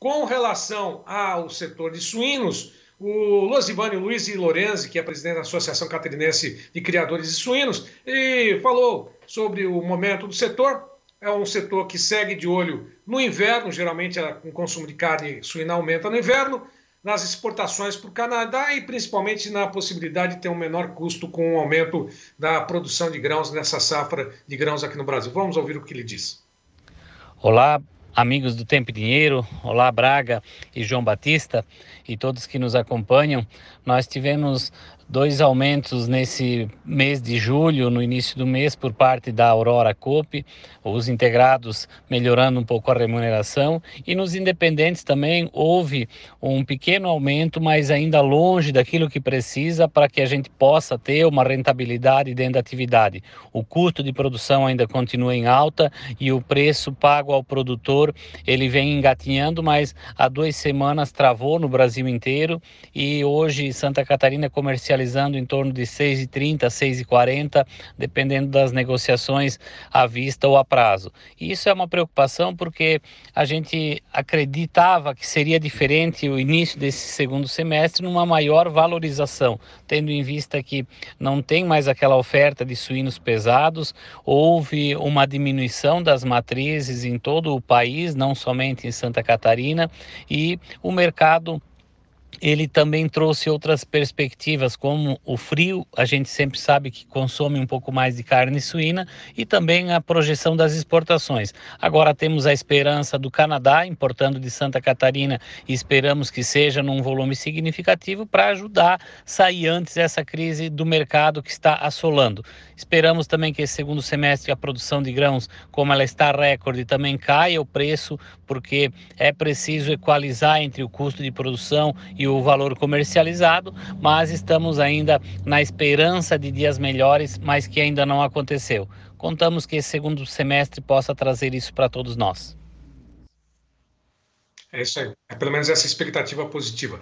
Com relação ao setor de suínos, o Losivânio Luiz e Lorenzi, que é presidente da Associação Catarinense de Criadores de Suínos, e falou sobre o momento do setor. É um setor que segue de olho no inverno, geralmente é o consumo de carne suína aumenta no inverno, nas exportações para o Canadá e principalmente na possibilidade de ter um menor custo com o aumento da produção de grãos nessa safra de grãos aqui no Brasil. Vamos ouvir o que ele diz. Olá, Amigos do Tempo e Dinheiro, olá Braga e João Batista e todos que nos acompanham. Nós tivemos dois aumentos nesse mês de julho, no início do mês, por parte da Aurora Coop, os integrados melhorando um pouco a remuneração, e nos independentes também houve um pequeno aumento, mas ainda longe daquilo que precisa para que a gente possa ter uma rentabilidade dentro da atividade. O custo de produção ainda continua em alta e o preço pago ao produtor ele vem engatinhando, mas há duas semanas travou no Brasil inteiro e hoje Santa Catarina é comercializando em torno de 6,30, 6,40, dependendo das negociações à vista ou a prazo. E isso é uma preocupação porque a gente acreditava que seria diferente o início desse segundo semestre numa maior valorização, tendo em vista que não tem mais aquela oferta de suínos pesados, houve uma diminuição das matrizes em todo o país país, não somente em Santa Catarina, e o mercado ele também trouxe outras perspectivas, como o frio, a gente sempre sabe que consome um pouco mais de carne suína, e também a projeção das exportações. Agora temos a esperança do Canadá importando de Santa Catarina e esperamos que seja num volume significativo para ajudar a sair antes essa crise do mercado que está assolando. Esperamos também que esse segundo semestre a produção de grãos, como ela está recorde, também caia o preço, porque é preciso equalizar entre o custo de produção e o valor comercializado, mas estamos ainda na esperança de dias melhores, mas que ainda não aconteceu. Contamos que esse segundo semestre possa trazer isso para todos nós. É isso aí. É pelo menos essa expectativa positiva.